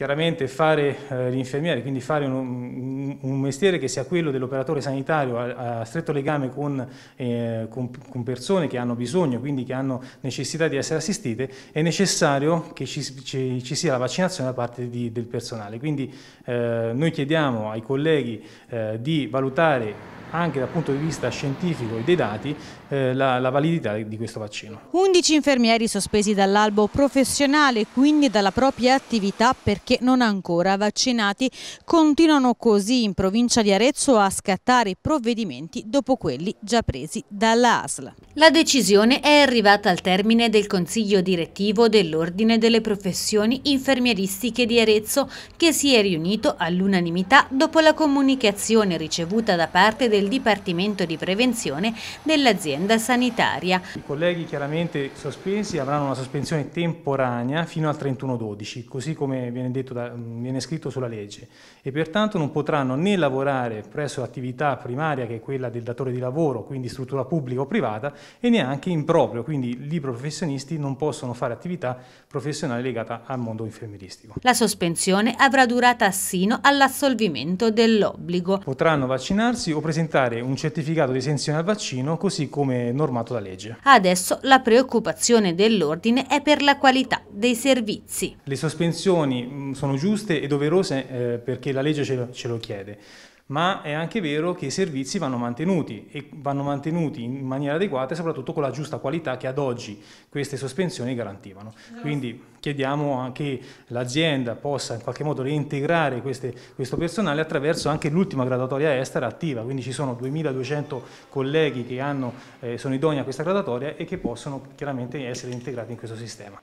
Chiaramente fare eh, l'infermiere, quindi fare un, un, mestiere che sia quello dell'operatore sanitario a, a, stretto legame con, eh, con, con, persone che hanno bisogno, quindi che hanno necessità di essere assistite, è necessario che ci, ci, ci sia la vaccinazione da parte di, del personale. Quindi eh, noi chiediamo ai colleghi eh, di valutare anche dal punto di vista scientifico e dei dati eh, la, la validità di questo vaccino. 11 infermieri sospesi dall'albo professionale, quindi dalla propria attività perché non ancora vaccinati, continuano così in provincia di Arezzo a scattare provvedimenti dopo quelli già presi dalla ASL. La decisione è arrivata al termine del Consiglio direttivo dell'Ordine delle professioni infermieristiche di Arezzo che si è riunito all'unanimità dopo la comunicazione ricevuta da parte del del Dipartimento di Prevenzione dell'azienda sanitaria. I colleghi chiaramente sospesi avranno una sospensione temporanea fino al 31-12, così come viene, da, viene scritto sulla legge, e pertanto non potranno né lavorare presso l'attività primaria, che è quella del datore di lavoro, quindi struttura pubblica o privata, e neanche in proprio, quindi libero professionisti non possono fare attività professionale legata al mondo infermieristico. La sospensione avrà durata sino all'assolvimento dell'obbligo. Potranno vaccinarsi o presentare presentare un certificato di esenzione al vaccino così come normato da legge. Adesso la preoccupazione dell'Ordine è per la qualità dei servizi. Le sospensioni mm, sono giuste e doverose eh, perché la legge ce lo, ce lo chiede ma è anche vero che i servizi vanno mantenuti e vanno mantenuti in maniera adeguata e soprattutto con la giusta qualità che ad oggi queste sospensioni garantivano. Quindi chiediamo che l'azienda possa in qualche modo reintegrare queste, questo personale attraverso anche l'ultima graduatoria estera attiva, quindi ci sono 2200 colleghi che hanno, eh, sono idonei a questa graduatoria e che possono chiaramente essere integrati in questo sistema.